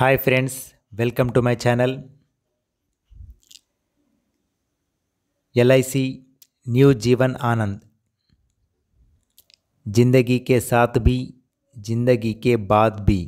Hi friends welcome to my channel LIC new Jeevan Anand జిందగీ కే సాత్ బీ జిందగీ కే బాత్ బీ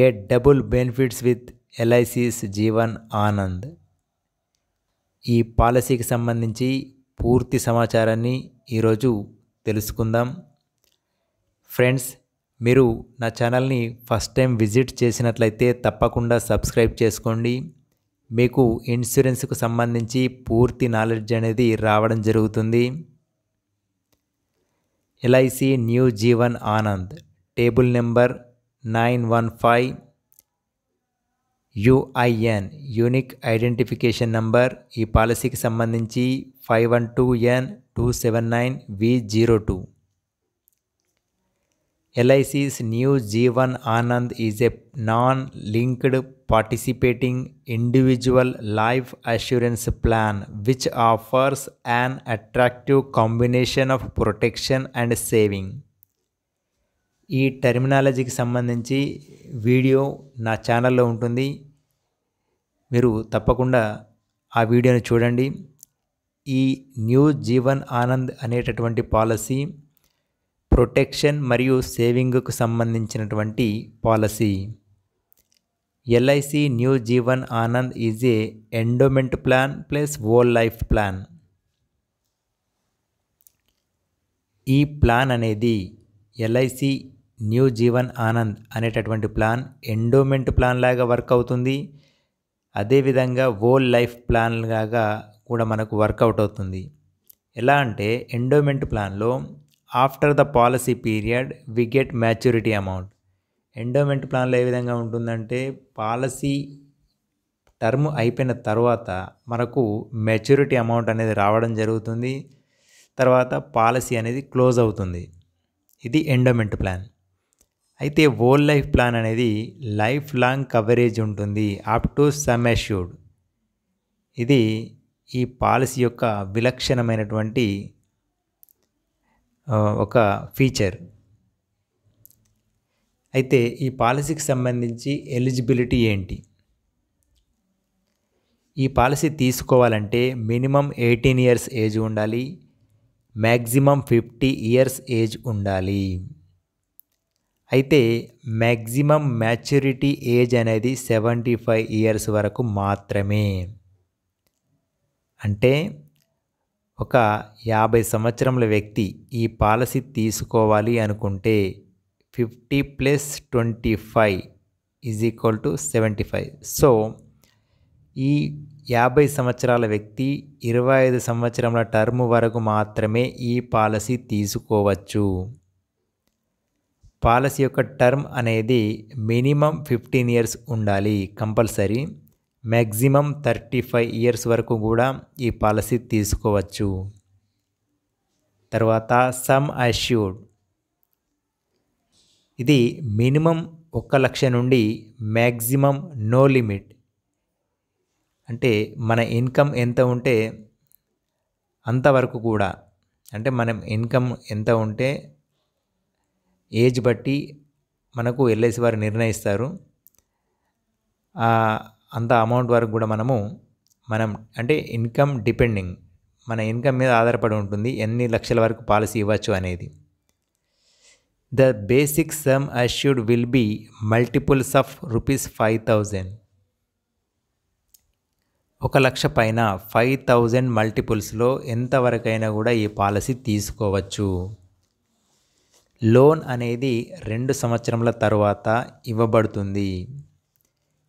get double benefits with LIC's Jeevan Anand ఈ పాలసీకి సంబంధించి పూర్తి సమాచారాన్ని ఈరోజు తెలుసుకుందాం ఫ్రెండ్స్ మీరు నా ఛానల్ని ఫస్ట్ టైం విజిట్ చేసినట్లయితే తప్పకుండా సబ్స్క్రైబ్ చేసుకోండి మీకు ఇన్సూరెన్స్కు సంబంధించి పూర్తి నాలెడ్జ్ అనేది రావడం జరుగుతుంది LIC new Jeevan Anand table number nine one five UIN unique identification number ఈ పాలసీకి సంబంధించి five one two N two seven nine V zero two LIC's new Jeevan Anand is a non linked participating individual life assurance plan which offers an attractive combination of protection and saving. ఈ టెర్మినాలజీకి సంబంధించి video నా ఛానల్లో ఉంటుంది మీరు తప్పకుండా ఆ వీడియోను చూడండి ఈ న్యూ జీవన్ ఆనంద్ అనేటటువంటి పాలసీ ప్రొటెక్షన్ మరియు సేవింగ్కు సంబంధించినటువంటి policy LIC new Jeevan Anand is a endowment plan plus whole life plan ఈ ప్లాన్ అనేది ఎల్ఐసి న్యూ జీవన్ ఆనంద్ అనేటటువంటి ప్లాన్ ఎండోమెంట్ ప్లాన్ లాగా వర్క్ అవుతుంది అదేవిధంగా ఓల్ లైఫ్ ప్లాన్ లాగా కూడా మనకు వర్కౌట్ అవుతుంది ఎలా అంటే ఎండోమెంట్ ప్లాన్లో after the policy period we get maturity amount endowment ప్లాన్లో ఏ విధంగా ఉంటుందంటే పాలసీ టర్మ్ అయిపోయిన తర్వాత మనకు మెచ్యూరిటీ అమౌంట్ అనేది రావడం జరుగుతుంది తర్వాత పాలసీ అనేది క్లోజ్ అవుతుంది ఇది ఎండోమెంట్ ప్లాన్ అయితే ఓల్డ్ లైఫ్ ప్లాన్ అనేది లైఫ్ లాంగ్ కవరేజ్ ఉంటుంది అప్ టు సమ్ అష్యూర్డ్ ఇది ఈ పాలసీ యొక్క విలక్షణమైనటువంటి ఒక ఫీచర్ అయితే ఈ పాలసీకి సంబంధించి ఎలిజిబిలిటీ ఏంటి ఈ పాలసీ తీసుకోవాలంటే మినిమం ఎయిటీన్ ఇయర్స్ ఏజ్ ఉండాలి మ్యాక్సిమం ఫిఫ్టీ ఇయర్స్ ఏజ్ ఉండాలి అయితే మ్యాక్సిమం మ్యాచ్యూరిటీ ఏజ్ అనేది సెవెంటీ ఫైవ్ ఇయర్స్ వరకు మాత్రమే అంటే ఒక యాభై సంవత్సరముల వ్యక్తి ఈ పాలసీ తీసుకోవాలి అనుకుంటే fifty plus twenty five is equal to seventy five so ఈ యాభై సంవత్సరాల వ్యక్తి ఇరవై ఐదు సంవత్సరముల టర్మ్ వరకు మాత్రమే ఈ పాలసీ తీసుకోవచ్చు పాలసీ యొక్క టర్మ్ అనేది మినిమం ఫిఫ్టీన్ ఇయర్స్ ఉండాలి compulsory maximum thirty five years వరకు కూడా ఈ పాలసీ తీసుకోవచ్చు తర్వాత సమ్ అష్యూర్డ్ ఇది మినిమం ఒక్క లక్ష నుండి మ్యాక్సిమం నో లిమిట్ అంటే మన ఇన్కమ్ ఎంత ఉంటే అంతవరకు కూడా అంటే మనం ఇన్కమ్ ఎంత ఉంటే ఏజ్ బట్టి మనకు ఎల్ఐసి వారు నిర్ణయిస్తారు అంత అమౌంట్ వరకు కూడా మనము మనం అంటే ఇన్కమ్ డిపెండింగ్ మన ఇన్కమ్ మీద ఆధారపడి ఉంటుంది ఎన్ని లక్షల వరకు పాలసీ ఇవ్వచ్చు అనేది the basic sum assured will be multiples of rupees five thousand ఒక లక్ష పైన ఫైవ్ థౌజండ్ మల్టిపుల్స్లో ఎంతవరకైనా కూడా ఈ పాలసీ తీసుకోవచ్చు లోన్ అనేది రెండు సంవత్సరముల తర్వాత ఇవ్వబడుతుంది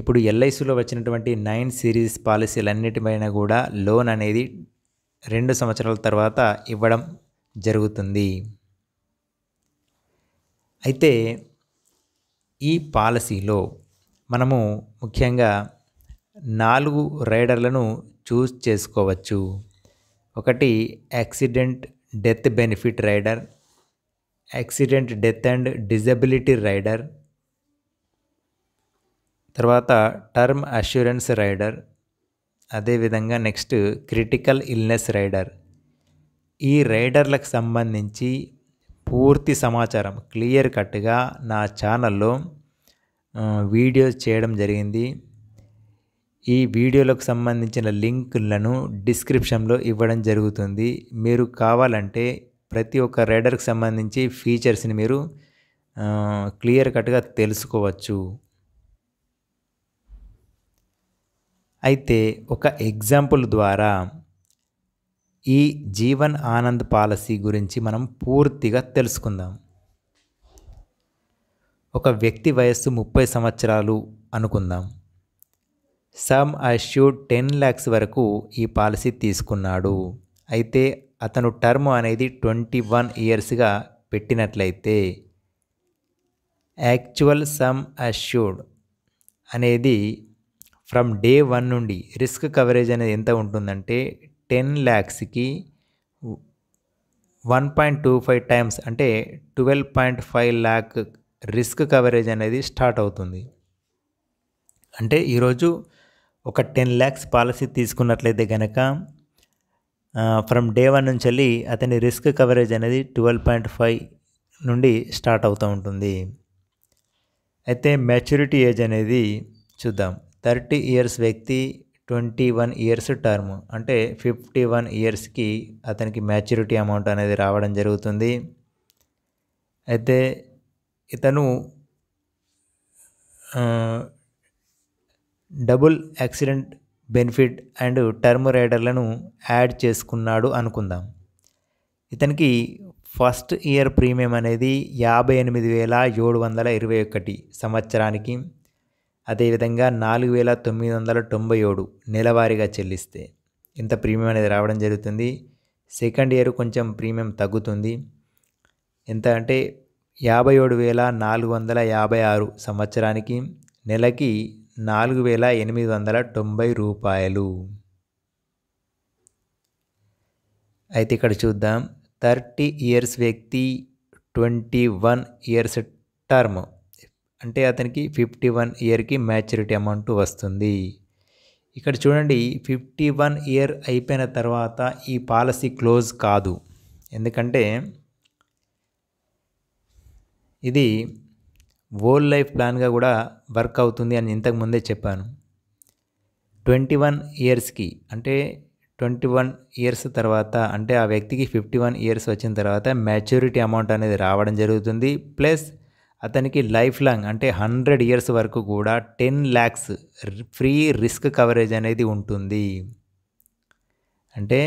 ఇప్పుడు ఎల్ఐసిలో వచ్చినటువంటి నైన్ సిరీస్ పాలసీలన్నిటిపైన కూడా లోన్ అనేది రెండు సంవత్సరాల తర్వాత ఇవ్వడం జరుగుతుంది అయితే ఈ పాలసీలో మనము ముఖ్యంగా నాలుగు రైడర్లను చూస్ చేసుకోవచ్చు ఒకటి accident death benefit rider accident death and disability rider తర్వాత టర్మ్ అష్యూరెన్స్ రైడర్ అదేవిధంగా నెక్స్ట్ క్రిటికల్ ఇల్నెస్ రైడర్ ఈ రైడర్లకు సంబంధించి పూర్తి సమాచారం క్లియర్ కట్గా నా ఛానల్లో వీడియోస్ చేయడం జరిగింది ఈ వీడియోలకు సంబంధించిన లింకులను డిస్క్రిప్షన్లో ఇవ్వడం జరుగుతుంది మీరు కావాలంటే ప్రతి ఒక్క రైడర్కి సంబంధించి ఫీచర్స్ని మీరు క్లియర్ కట్గా తెలుసుకోవచ్చు అయితే ఒక ఎగ్జాంపుల్ ద్వారా ఈ జీవన్ ఆనంద్ పాలసీ గురించి మనం పూర్తిగా తెలుసుకుందాం ఒక వ్యక్తి వయస్సు ముప్పై సంవత్సరాలు అనుకుందాం సమ్ అష్యూడ్ టెన్ ల్యాక్స్ వరకు ఈ పాలసీ తీసుకున్నాడు అయితే అతను టర్మ్ అనేది ట్వంటీ వన్ ఇయర్స్గా పెట్టినట్లయితే యాక్చువల్ సమ్ అష్యూడ్ అనేది ఫ్రమ్ డే వన్ నుండి రిస్క్ కవరేజ్ అనేది ఎంత ఉంటుందంటే టెన్ ల్యాక్స్కి one point two five times అంటే twelve point five lakh risk coverage అనేది స్టార్ట్ అవుతుంది అంటే ఈరోజు ఒక టెన్ ల్యాక్స్ పాలసీ తీసుకున్నట్లయితే కనుక ఫ్రమ్ డే వన్ నుంచి వెళ్ళి అతని రిస్క్ కవరేజ్ అనేది ట్వెల్వ్ పాయింట్ ఫైవ్ నుండి స్టార్ట్ అవుతూ ఉంటుంది అయితే మెచ్యూరిటీ ఏజ్ అనేది చూద్దాం థర్టీ ఇయర్స్ వ్యక్తి ట్వంటీ వన్ ఇయర్స్ టర్మ్ అంటే ఫిఫ్టీ వన్ ఇయర్స్కి అతనికి మ్యాచ్యూరిటీ అమౌంట్ అనేది రావడం జరుగుతుంది అయితే ఇతను double accident benefit and term రైడర్లను యాడ్ చేసుకున్నాడు అనుకుందాం ఇతనికి ఫస్ట్ ఇయర్ ప్రీమియం అనేది యాభై ఎనిమిది వేల ఏడు వందల ఇరవై ఒకటి సంవత్సరానికి అదేవిధంగా నాలుగు వేల తొమ్మిది వందల తొంభై ఏడు నెలవారీగా చెల్లిస్తే ఇంత ప్రీమియం అనేది రావడం జరుగుతుంది సెకండ్ ఇయర్ కొంచెం ప్రీమియం తగ్గుతుంది ఎంత అంటే యాభై ఏడు వేల నాలుగు వందల యాభై ఆరు సంవత్సరానికి నెలకి నాలుగు వేల ఎనిమిది వందల తొంభై రూపాయలు అయితే ఇక్కడ చూద్దాం థర్టీ ఇయర్స్ వ్యక్తి ట్వంటీ వన్ ఇయర్స్ టర్మ్ అంటే అతనికి ఫిఫ్టీ వన్ ఇయర్కి మ్యాచ్యూరిటీ అమౌంట్ వస్తుంది ఇక్కడ చూడండి ఫిఫ్టీ వన్ ఇయర్ అయిపోయిన తర్వాత ఈ పాలసీ క్లోజ్ కాదు ఎందుకంటే ఇది ఓల్డ్ లైఫ్ ప్లాన్గా కూడా వర్క్ అవుతుంది అని ఇంతకుముందే చెప్పాను ట్వంటీ వన్ ఇయర్స్కి అంటే ట్వంటీ వన్ ఇయర్స్ తర్వాత అంటే ఆ వ్యక్తికి ఫిఫ్టీ వన్ ఇయర్స్ వచ్చిన తర్వాత మెచ్యూరిటీ అమౌంట్ అనేది రావడం జరుగుతుంది ప్లస్ అతనికి లైఫ్ లాంగ్ అంటే హండ్రెడ్ ఇయర్స్ వరకు కూడా ten lakhs free risk coverage అనేది ఉంటుంది అంటే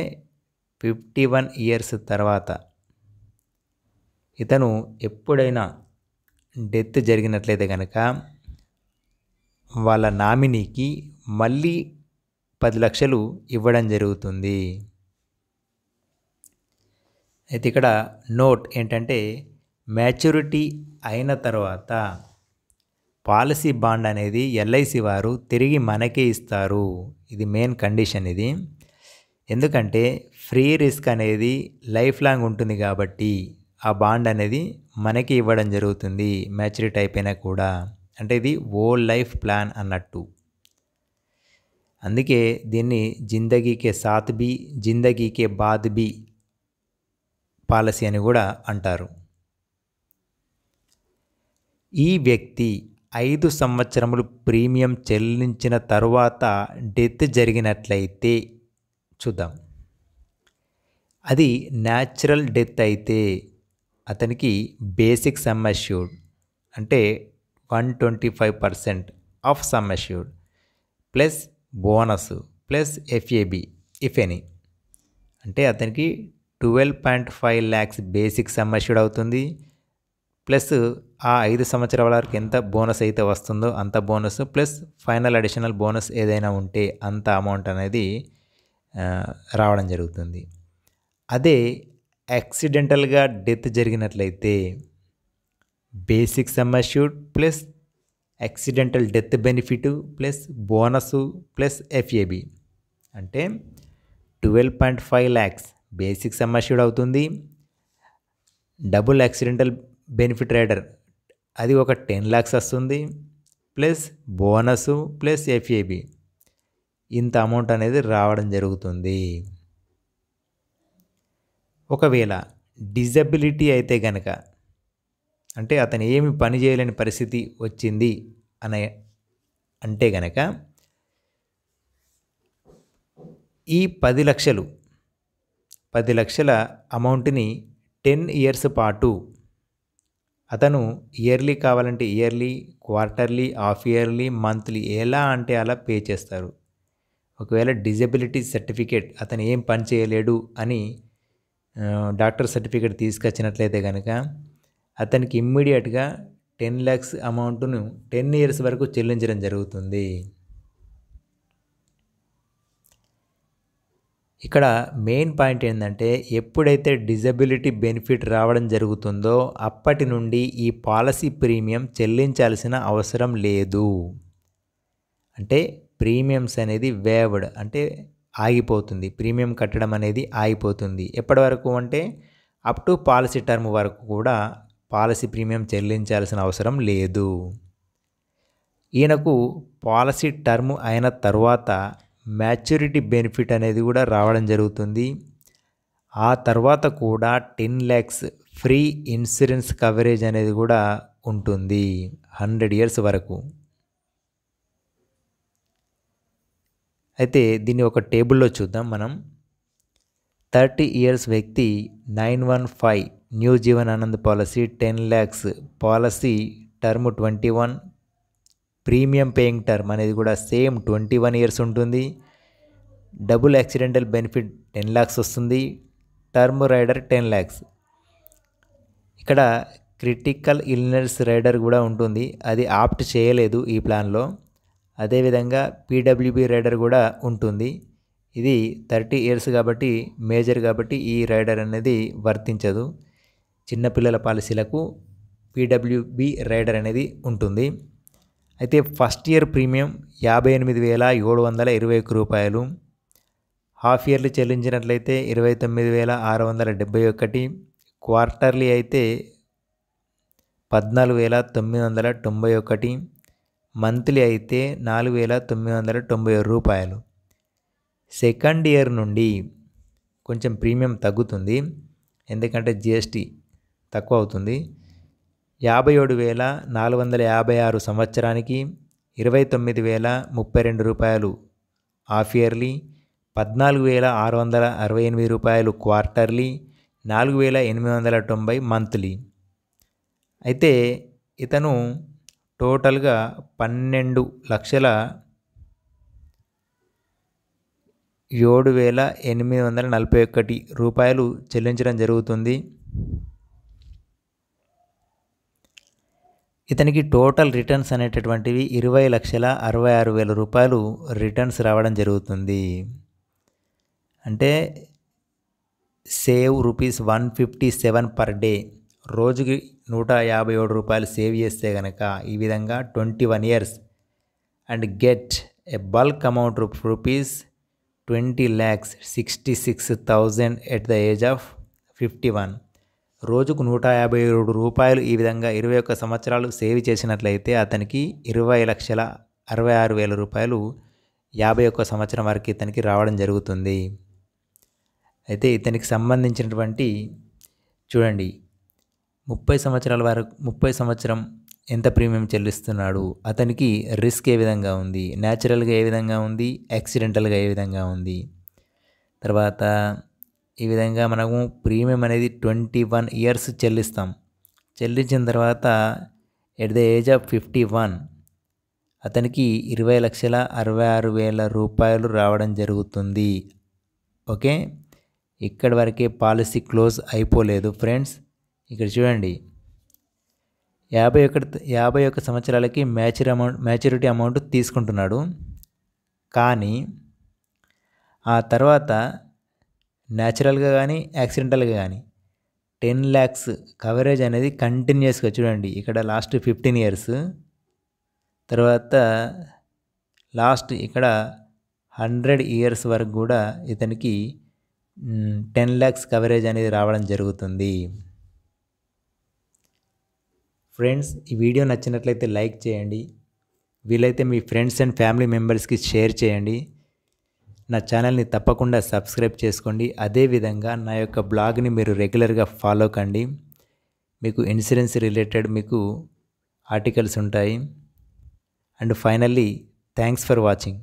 ఫిఫ్టీ వన్ ఇయర్స్ తర్వాత ఇతను ఎప్పుడైనా డెత్ జరిగినట్లయితే కనుక వాళ్ళ నామినీకి మళ్ళీ పది లక్షలు ఇవ్వడం జరుగుతుంది అయితే ఇక్కడ నోట్ ఏంటంటే మ్యాచ్యూరిటీ అయిన తర్వాత పాలసీ బాండ్ అనేది ఎల్ఐసి వారు తిరిగి మనకే ఇస్తారు ఇది మెయిన్ కండిషన్ ఇది ఎందుకంటే ఫ్రీ రిస్క్ అనేది లైఫ్ లాంగ్ ఉంటుంది కాబట్టి ఆ బాండ్ అనేది మనకి ఇవ్వడం జరుగుతుంది మ్యాచ్యూరిటీ అయిపోయినా కూడా అంటే ఇది ఓల్డ్ లైఫ్ ప్లాన్ అన్నట్టు అందుకే దీన్ని జిందగీకే సాత్ బి జిందగీకే బాద్ బి పాలసీ అని కూడా అంటారు ఈ వ్యక్తి ఐదు సంవత్సరములు ప్రీమియం చెల్లించిన తరువాత డెత్ జరిగినట్లయితే చూద్దాం అది న్యాచురల్ డెత్ అయితే అతనికి బేసిక్ సమ్ అష్యూర్డ్ అంటే one twenty five percent of sum assured plus bonus plus FAB if any అంటే అతనికి twelve point five lakhs basic sum assured అవుతుంది ప్లస్ ఆ ఐదు సంవత్సరాల వరకు ఎంత బోనస్ అయితే వస్తుందో అంత bonus plus final additional bonus ఏదైనా ఉంటే అంత అమౌంట్ అనేది రావడం జరుగుతుంది అదే యాక్సిడెంటల్గా డెత్ జరిగినట్లయితే basic sum assured plus accidental death benefit plus bonus plus FAB అంటే twelve point five lakhs basic sum assured అవుతుంది డబుల్ యాక్సిడెంటల్ బెనిఫిట్ రైడర్ అది ఒక టెన్ ల్యాక్స్ వస్తుంది ప్లస్ బోనస్ ప్లస్ ఎఫ్ఏబి ఇంత అమౌంట్ అనేది రావడం జరుగుతుంది ఒకవేళ డిజబిలిటీ అయితే గనక అంటే అతను ఏమి పని చేయలేని పరిస్థితి వచ్చింది అనే అంటే గనక ఈ పది లక్షలు పది లక్షల అమౌంట్ని టెన్ ఇయర్స్ పాటు అతను ఇయర్లీ కావాలంటే yearly quarterly half yearly monthly ఎలా అంటే అలా పే చేస్తారు ఒకవేళ డిజబిలిటీ సర్టిఫికేట్ అతను ఏం పని చేయలేడు అని డాక్టర్ సర్టిఫికేట్ తీసుకొచ్చినట్లయితే కనుక అతనికి ఇమ్మీడియట్గా టెన్ ల్యాక్స్ అమౌంట్ను టెన్ ఇయర్స్ వరకు చెల్లించడం జరుగుతుంది ఇక్కడ మెయిన్ పాయింట్ ఏంటంటే ఎప్పుడైతే డిజబిలిటీ బెనిఫిట్ రావడం జరుగుతుందో అప్పటి నుండి ఈ పాలసీ ప్రీమియం చెల్లించాల్సిన అవసరం లేదు అంటే ప్రీమియమ్స్ అనేది వేవ్డ్ అంటే ఆగిపోతుంది ప్రీమియం కట్టడం అనేది ఆగిపోతుంది ఎప్పటి వరకు అంటే అప్ టు పాలసీ టర్మ్ వరకు కూడా పాలసీ ప్రీమియం చెల్లించాల్సిన అవసరం లేదు ఈయనకు పాలసీ టర్మ్ అయిన తర్వాత మ్యాచ్యూరిటీ బెనిఫిట్ అనేది కూడా రావడం జరుగుతుంది ఆ తర్వాత కూడా ten lakhs free insurance coverage అనేది కూడా ఉంటుంది హండ్రెడ్ ఇయర్స్ వరకు అయితే దీన్ని ఒక టేబుల్లో చూద్దాం మనం థర్టీ ఇయర్స్ వ్యక్తి nine one five new Jeevan Anand policy ten lakhs policy term twenty one premium paying term అనేది కూడా సేమ్ ట్వంటీ వన్ ఇయర్స్ ఉంటుంది double accidental benefit ten lakhs వస్తుంది టర్మ్ రైడర్ టెన్ ల్యాక్స్ ఇక్కడ క్రిటికల్ ఇల్నెస్ రైడర్ కూడా ఉంటుంది అది ఆప్ట్ చేయలేదు ఈ ప్లాన్లో అదేవిధంగా పీడబ్ల్యూబీ రైడర్ కూడా ఉంటుంది ఇది థర్టీ ఇయర్స్ కాబట్టి మేజర్ కాబట్టి ఈ రైడర్ అనేది వర్తించదు చిన్నపిల్లల పాలసీలకు పీడబ్ల్యూబీ రైడర్ అనేది ఉంటుంది అయితే ఫస్ట్ ఇయర్ ప్రీమియం యాభై ఎనిమిది వేల ఏడు వందల ఇరవై ఒక్క రూపాయలు హాఫ్ ఇయర్లీ చెల్లించినట్లయితే ఇరవై తొమ్మిది వేల ఆరు వందల డెబ్బై ఒకటి క్వార్టర్లీ అయితే పద్నాలుగు వేల తొమ్మిది వందల తొంభై ఒకటి మంత్లీ అయితే నాలుగు వేల తొమ్మిది వందల తొంభై ఆరు రూపాయలు సెకండ్ ఇయర్ నుండి కొంచెం ప్రీమియం తగ్గుతుంది ఎందుకంటే జిఎస్టీ తక్కువ అవుతుంది యాభై ఏడు వేల నాలుగు వందల యాభై ఆరు సంవత్సరానికి ఇరవై తొమ్మిది వేల ముప్పై రెండు రూపాయలు హాఫ్ ఇయర్లీ పద్నాలుగు వేల ఆరు వందల అరవై ఎనిమిది రూపాయలు క్వార్టర్లీ నాలుగు వేల ఎనిమిది వందల తొంభై మంత్లీ అయితే ఇతను టోటల్గా పన్నెండు లక్షల ఏడు వేల ఎనిమిది వందల నలభై ఒకటి రూపాయలు చెల్లించడం జరుగుతుంది ఇతనికి టోటల్ రిటర్న్స్ అనేటటువంటివి ఇరవై లక్షల అరవై ఆరు వేల రూపాయలు రిటర్న్స్ రావడం జరుగుతుంది అంటే save rupees one fifty seven per day రోజుకి నూట యాభై ఏడు రూపాయలు సేవ్ చేస్తే కనుక ఈ విధంగా twenty one years and get a bulk amount rupees twenty lakhs sixty six thousand at the age of fifty one రోజుకు నూట యాభై ఏడు రూపాయలు ఈ విధంగా ఇరవై ఒక్క సంవత్సరాలు సేవ్ చేసినట్లయితే అతనికి ఇరవై లక్షల అరవై ఆరు వేల రూపాయలు యాభై ఒక్క సంవత్సరం వరకు ఇతనికి రావడం జరుగుతుంది అయితే ఇతనికి సంబంధించినటువంటి చూడండి ముప్పై సంవత్సరాల వరకు ముప్పై సంవత్సరం ఎంత ప్రీమియం చెల్లిస్తున్నాడు అతనికి రిస్క్ ఏ విధంగా ఉంది న్యాచురల్గా ఏ విధంగా ఉంది యాక్సిడెంటల్గా ఏ విధంగా ఉంది తర్వాత ఈ విధంగా మనము ప్రీమియం అనేది ట్వంటీ వన్ ఇయర్స్ చెల్లిస్తాం చెల్లించిన తర్వాత at the age of fifty one అతనికి ఇరవై లక్షల అరవై ఆరు వేల రూపాయలు రావడం జరుగుతుంది ఓకే ఇక్కడి వరకే పాలసీ క్లోజ్ అయిపోలేదు ఫ్రెండ్స్ ఇక్కడ చూడండి యాభై ఒకటి యాభై ఒక సంవత్సరాలకి మ్యాచ్యూర్ అమౌంట్ మ్యాచ్యూరిటీ అమౌంట్ తీసుకుంటున్నాడు కానీ ఆ తర్వాత న్యాచురల్గా కానీ యాక్సిడెంటల్గా కానీ టెన్ ల్యాక్స్ కవరేజ్ అనేది కంటిన్యూస్గా చూడండి ఇక్కడ లాస్ట్ ఫిఫ్టీన్ ఇయర్స్ తర్వాత లాస్ట్ ఇక్కడ హండ్రెడ్ ఇయర్స్ వరకు కూడా ఇతనికి టెన్ ల్యాక్స్ కవరేజ్ అనేది రావడం జరుగుతుంది ఫ్రెండ్స్ ఈ వీడియో నచ్చినట్లయితే లైక్ చేయండి వీలైతే మీ ఫ్రెండ్స్ అండ్ ఫ్యామిలీ మెంబర్స్కి షేర్ చేయండి నా ఛానల్ని తప్పకుండా సబ్స్క్రైబ్ చేసుకోండి అదేవిధంగా నా యొక్క బ్లాగ్ని మీరు రెగ్యులర్గా ఫాలో కండి మీకు ఇన్సూరెన్స్ రిలేటెడ్ మీకు ఆర్టికల్స్ ఉంటాయి and finally thanks for watching